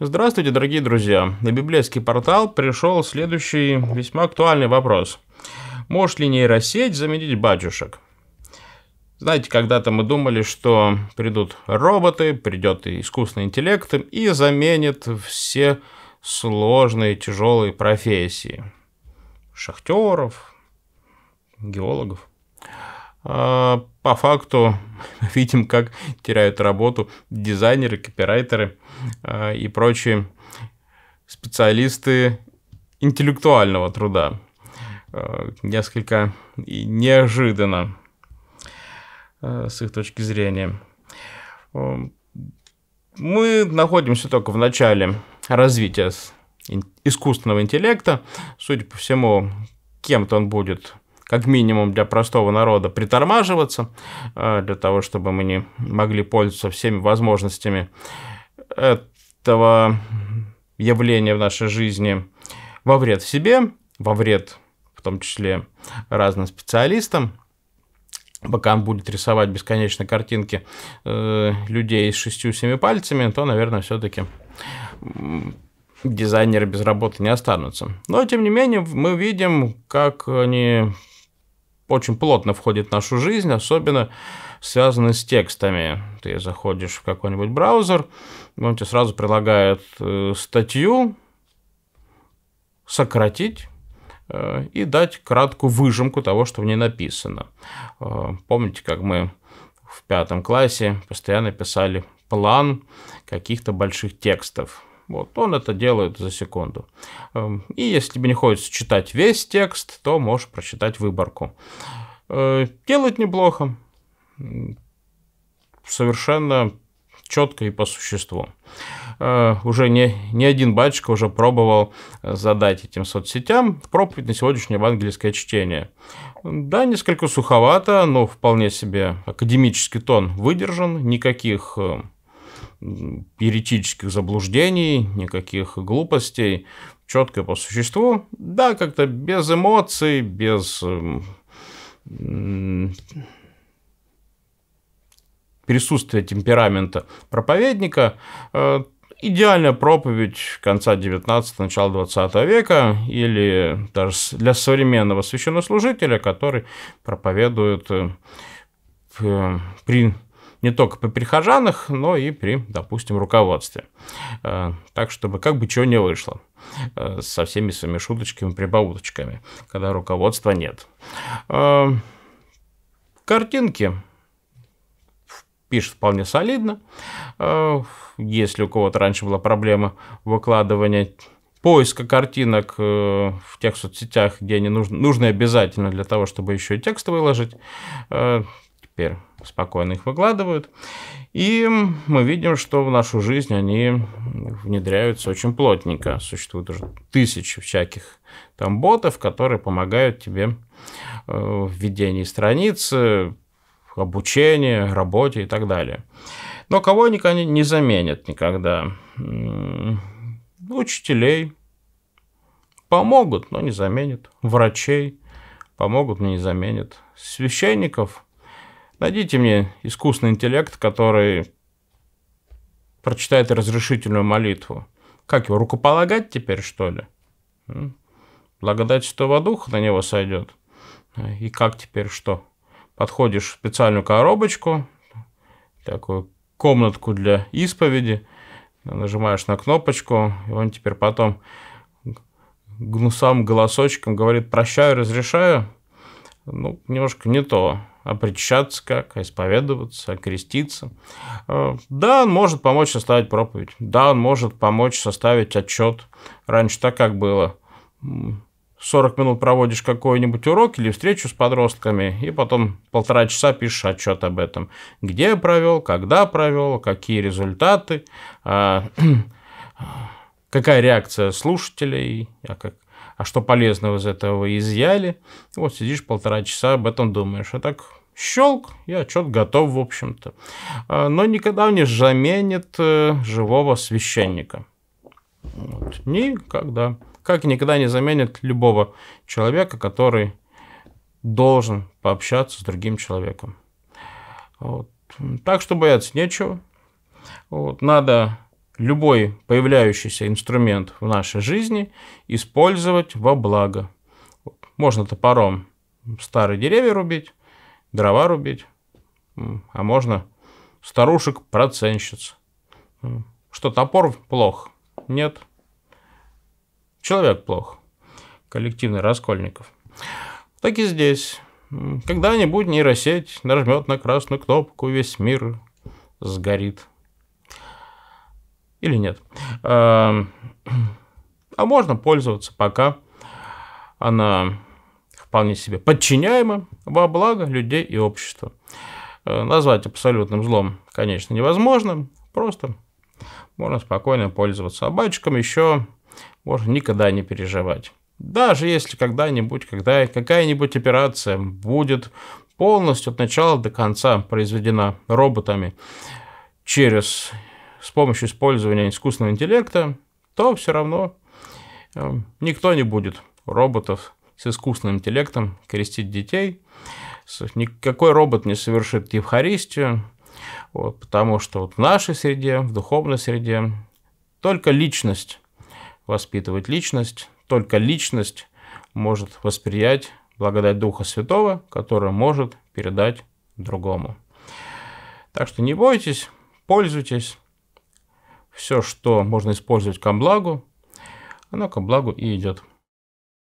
Здравствуйте, дорогие друзья! На библейский портал пришел следующий весьма актуальный вопрос. Может ли нейросеть заменить батюшек? Знаете, когда-то мы думали, что придут роботы, придет и искусственный интеллект и заменит все сложные, тяжелые профессии. Шахтеров, геологов. А, по факту видим, как теряют работу дизайнеры, копирайтеры а, и прочие специалисты интеллектуального труда. А, несколько неожиданно с их точки зрения. Мы находимся только в начале развития искусственного интеллекта. Судя по всему, кем-то он будет как минимум для простого народа, притормаживаться, э, для того, чтобы мы не могли пользоваться всеми возможностями этого явления в нашей жизни во вред себе, во вред в том числе разным специалистам, пока он будет рисовать бесконечно картинки э, людей с шестью-семи пальцами, то, наверное, все-таки дизайнеры без работы не останутся. Но, тем не менее, мы видим, как они очень плотно входит в нашу жизнь, особенно связаны с текстами. Ты заходишь в какой-нибудь браузер, он тебе сразу предлагает э, статью сократить э, и дать краткую выжимку того, что в ней написано. Э, помните, как мы в пятом классе постоянно писали план каких-то больших текстов. Вот, он это делает за секунду. Эм, и если тебе не хочется читать весь текст, то можешь прочитать выборку. Э, делает неплохо. Совершенно четко и по существу. Э, уже не, не один батюшка уже пробовал задать этим соцсетям проповедь на сегодняшнее евангельское чтение. Да, несколько суховато, но вполне себе академический тон выдержан, никаких э, еретических заблуждений, никаких глупостей, четко по существу, да, как-то без эмоций, без эм, присутствия темперамента проповедника, э, идеальная проповедь конца 19 начала 20 века или даже для современного священнослужителя, который проповедует э, при не только при прихожанах, но и при, допустим, руководстве. Э, так, чтобы как бы чего не вышло э, со всеми своими шуточками, прибауточками, когда руководства нет. Э, картинки пишет вполне солидно. Если у кого-то раньше была проблема выкладывания поиска картинок в тех соцсетях, где они нужны, нужны обязательно для того, чтобы еще и текст выложить, теперь спокойно их выкладывают. И мы видим, что в нашу жизнь они внедряются очень плотненько. Существует уже тысячи всяких там ботов, которые помогают тебе э, в ведении страницы, обучении, работе и так далее. Но кого они не заменят никогда? Учителей помогут, но не заменят. Врачей помогут, но не заменят. Священников – Дадите мне искусственный интеллект, который прочитает разрешительную молитву. Как его, рукополагать теперь, что ли? Благодать Святого Духа на него сойдет. И как теперь что? Подходишь в специальную коробочку, такую комнатку для исповеди, нажимаешь на кнопочку, и он теперь потом гнусам голосочком говорит «прощаю, разрешаю», ну, немножко не то. А как, а исповедоваться, а креститься. Э, да, он может помочь составить проповедь. Да, он может помочь составить отчет. Раньше так как было. 40 минут проводишь какой-нибудь урок или встречу с подростками, и потом полтора часа пишешь отчет об этом. Где провел, когда провел, какие результаты, а, какая реакция слушателей, а как, а что полезного из этого изъяли. Вот сидишь полтора часа, об этом думаешь. А так щелк, и отчет готов, в общем-то. А, но никогда не заменит э, живого священника. Вот. Никогда. Как никогда не заменит любого человека, который должен пообщаться с другим человеком. Вот. Так что бояться нечего. Вот. Надо любой появляющийся инструмент в нашей жизни использовать во благо. Можно топором старые деревья рубить, дрова рубить, а можно старушек-проценщиц. Что топор плох? Нет. Человек плох. Коллективный Раскольников. Так и здесь. Когда-нибудь нейросеть нажмет на красную кнопку, весь мир сгорит или нет. Эм, а можно пользоваться, пока она вполне себе подчиняема во благо людей и общества. Э, назвать абсолютным злом, конечно, невозможно, просто можно спокойно пользоваться. А батчиком еще можно никогда не переживать. Даже если когда-нибудь, когда какая-нибудь операция будет полностью от начала до конца произведена роботами через с помощью использования искусственного интеллекта, то все равно эм, никто не будет роботов с искусственным интеллектом крестить детей. Никакой робот не совершит Евхаристию, вот, потому что вот в нашей среде, в духовной среде только личность воспитывает личность, только личность может восприять благодать Духа Святого, которая может передать другому. Так что не бойтесь, пользуйтесь, все, что можно использовать ко благу, оно ко благу и идет.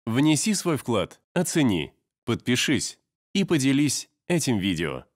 Внеси свой вклад, оцени, подпишись и поделись этим видео.